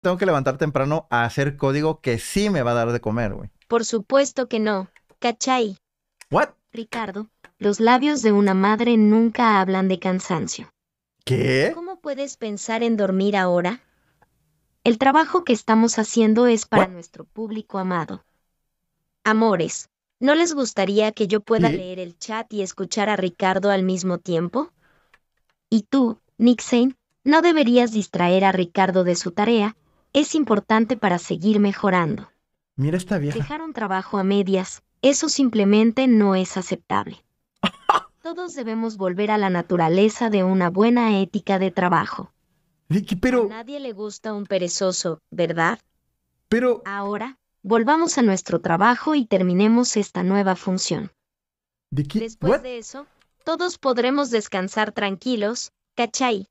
tengo que levantar temprano a hacer código que sí me va a dar de comer, güey. Por supuesto que no. ¿Cachai? ¿What? Ricardo, los labios de una madre nunca hablan de cansancio. ¿Qué? ¿Cómo puedes pensar en dormir ahora? El trabajo que estamos haciendo es para nuestro público amado. Amores, ¿no les gustaría que yo pueda leer el chat y escuchar a Ricardo al mismo tiempo? Y tú, Nixon, no deberías distraer a Ricardo de su tarea, es importante para seguir mejorando. Mira esta vieja. Dejar un trabajo a medias, eso simplemente no es aceptable. Todos debemos volver a la naturaleza de una buena ética de trabajo. pero... A nadie le gusta un perezoso, ¿verdad? Pero... Ahora, volvamos a nuestro trabajo y terminemos esta nueva función. Después de eso, todos podremos descansar tranquilos, ¿cachai?